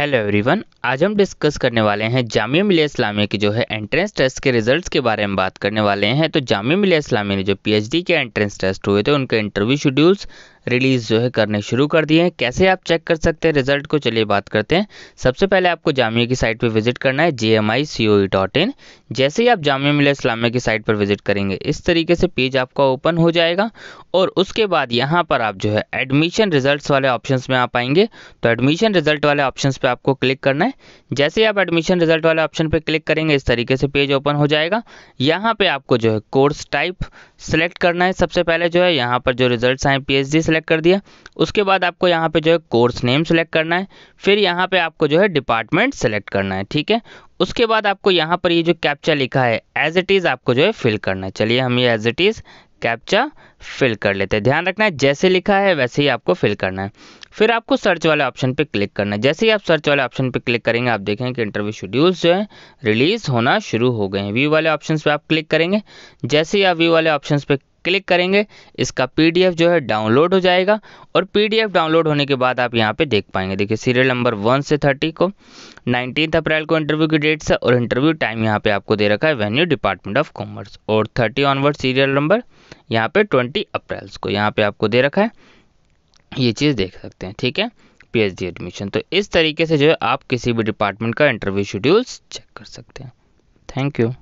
hello everyone आज हम discuss करने वाले हैं जामिया मिलिया इस्लामिया की जो है एंट्रेंस टेस्ट के रिजल्ट्स के बारे में बात करने वाले हैं तो जामिया मिलिया इस्लामिया ने जो पीएचडी के एंट्रेंस टेस्ट हुए थे उनके इंटरव्यू शेड्यूल्स रिलीज़ जो है करने शुरू कर दिए हैं कैसे आप चेक कर सकते हैं रिजल्ट को चलिए बात करते हैं सबसे पहले आपको जामिया की साइट पर विजिट करना है जे M I C O E dot in जैसे ही आप जामिया मिला इस्लामिया की साइट पर विजिट करेंगे इस तरीके से पेज आपका ओपन हो जाएगा और उसके बाद यहाँ पर आप जो है एडमिशन रिजल्ट वाले ऑप्शन में आप आएंगे तो एडमिशन रिजल्ट वाले ऑप्शन पर आपको क्लिक करना है जैसे ही आप एडमिशन रिजल्ट वाले ऑप्शन पर क्लिक करेंगे इस तरीके से पेज ओपन हो जाएगा यहाँ पर आपको जो है कोर्स टाइप सेलेक्ट करना है सबसे पहले जो है यहाँ पर जो रिजल्ट आए पी एच डी सेलेक्ट कर दिया उसके बाद आपको यहाँ पे जो है कोर्स नेम सेलेक्ट करना है फिर यहाँ पे आपको जो है डिपार्टमेंट सेलेक्ट करना है ठीक है उसके बाद आपको यहाँ पर ये यह जो कैप्चा लिखा है एज इट इज़ आपको जो है फिल करना है चलिए हम ये as it is captcha fill कर लेते हैं ध्यान रखना है जैसे लिखा है वैसे ही आपको फिल करना है फिर आपको सर्च वाले ऑप्शन पे क्लिक करना है जैसे ही आप सर्च वाले ऑप्शन पे क्लिक करेंगे आप देखेंगे कि इंटरव्यू शेड्यूल्स जो है रिलीज़ होना शुरू हो गए हैं व्यू वाले ऑप्शन पे आप क्लिक करेंगे जैसे ही आप व्यू वाले ऑप्शन पे क्लिक करेंगे इसका पीडीएफ जो है डाउनलोड हो जाएगा और पीडीएफ डाउनलोड होने के बाद आप यहाँ पे देख पाएंगे देखिए सीरियल नंबर वन से थर्टी को नाइनटीन अप्रैल को इंटरव्यू की डेट है और इंटरव्यू टाइम यहाँ पे आपको दे रखा है वेन्यू डिपार्टमेंट ऑफ कॉमर्स और थर्टी ऑनवर्ड सीरियल नंबर यहाँ पे ट्वेंटी अप्रैल को यहाँ पे आपको दे रखा है ये चीज़ देख सकते हैं ठीक है पीएचडी एडमिशन तो इस तरीके से जो है आप किसी भी डिपार्टमेंट का इंटरव्यू शेड्यूल्स चेक कर सकते हैं थैंक यू